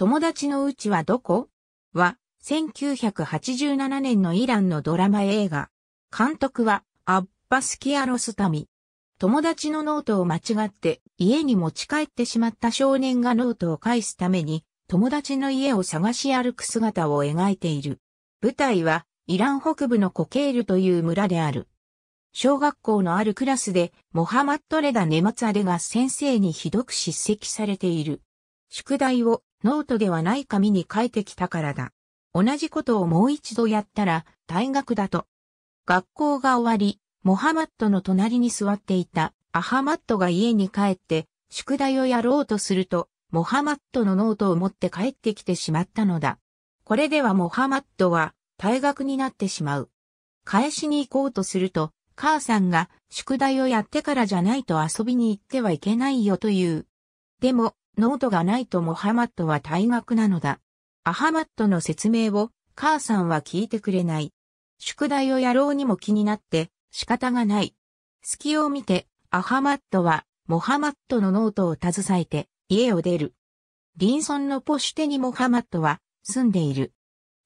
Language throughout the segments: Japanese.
友達のうちはどこは、1987年のイランのドラマ映画。監督は、アッバス・キアロスタミ。友達のノートを間違って家に持ち帰ってしまった少年がノートを返すために友達の家を探し歩く姿を描いている。舞台はイラン北部のコケールという村である。小学校のあるクラスでモハマッド・レダ・ネマツアレが先生にひどく叱責されている。宿題をノートではない紙に書いてきたからだ。同じことをもう一度やったら退学だと。学校が終わり、モハマットの隣に座っていたアハマットが家に帰って宿題をやろうとすると、モハマットのノートを持って帰ってきてしまったのだ。これではモハマットは退学になってしまう。返しに行こうとすると、母さんが宿題をやってからじゃないと遊びに行ってはいけないよという。でも、ノートがないとモハマットは退学なのだ。アハマットの説明を母さんは聞いてくれない。宿題をやろうにも気になって仕方がない。隙を見てアハマットはモハマットのノートを携えて家を出る。林村のポシュテにモハマットは住んでいる。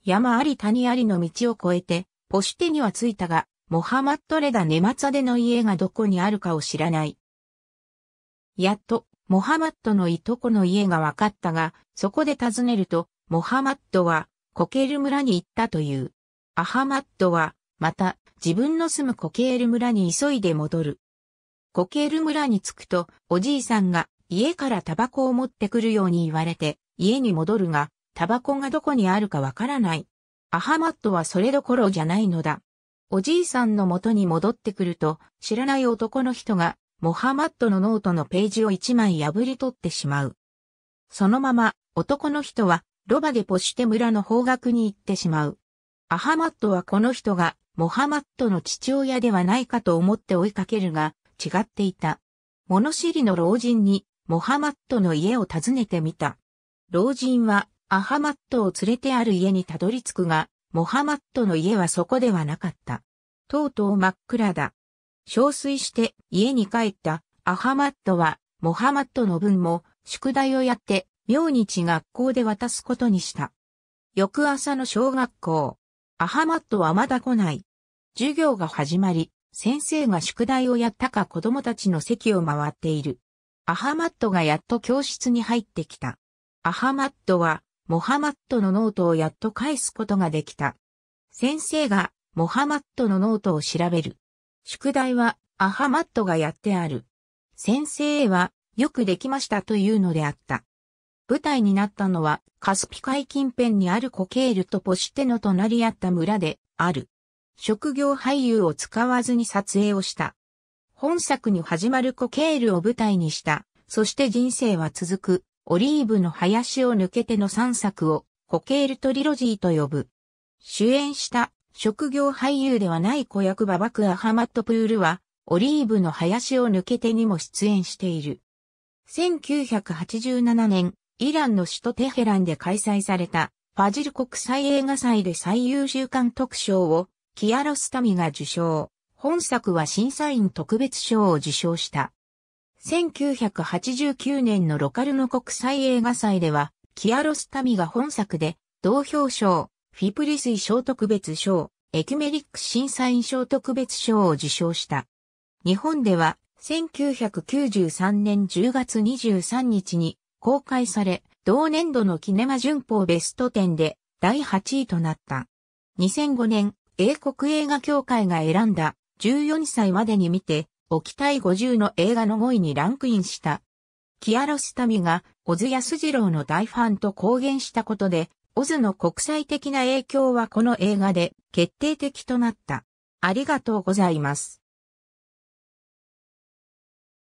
山あり谷ありの道を越えて、ポシュテには着いたが、モハマットレダネマツァデの家がどこにあるかを知らない。やっと、モハマッドのいとこの家が分かったが、そこで尋ねると、モハマッドはコケール村に行ったという。アハマッドは、また、自分の住むコケール村に急いで戻る。コケール村に着くと、おじいさんが家からタバコを持ってくるように言われて、家に戻るが、タバコがどこにあるかわからない。アハマッドはそれどころじゃないのだ。おじいさんの元に戻ってくると、知らない男の人がモハマッドのノートのページを一枚破り取ってしまう。そのまま、男の人は、ロバでポシュテ村の方角に行ってしまう。アハマッドはこの人が、モハマッドの父親ではないかと思って追いかけるが、違っていた。物知りの老人に、モハマッドの家を訪ねてみた。老人は、アハマッドを連れてある家にたどり着くが、モハマッドの家はそこではなかった。とうとう真っ暗だ。憔悴して家に帰ったアハマッドは、モハマッドの分も宿題をやって、明日学校で渡すことにした。翌朝の小学校、アハマッドはまだ来ない。授業が始まり、先生が宿題をやったか子供たちの席を回っている。アハマッドがやっと教室に入ってきた。アハマッドは、モハマッドのノートをやっと返すことができた。先生が、モハマッドのノートを調べる。宿題はアハマットがやってある。先生はよくできましたというのであった。舞台になったのはカスピ海近辺にあるコケールとポシテの隣り合った村である。職業俳優を使わずに撮影をした。本作に始まるコケールを舞台にした、そして人生は続く、オリーブの林を抜けての3作をコケールトリロジーと呼ぶ。主演した職業俳優ではない子役ババクアハマットプールは、オリーブの林を抜けてにも出演している。1987年、イランの首都テヘランで開催された、ファジル国際映画祭で最優秀監督賞を、キアロスタミが受賞。本作は審査員特別賞を受賞した。1989年のロカルノ国際映画祭では、キアロスタミが本作で、同表彰、フィプリスイ賞特別賞、エキュメリック審査員賞特別賞を受賞した。日本では、1993年10月23日に公開され、同年度のキネマ旬報ベスト10で第8位となった。2005年、英国映画協会が選んだ14歳までに見て、沖対50の映画の5位にランクインした。キアロスタミが、小津安二郎の大ファンと公言したことで、オズの国際的な影響はこの映画で決定的となった。ありがとうございます。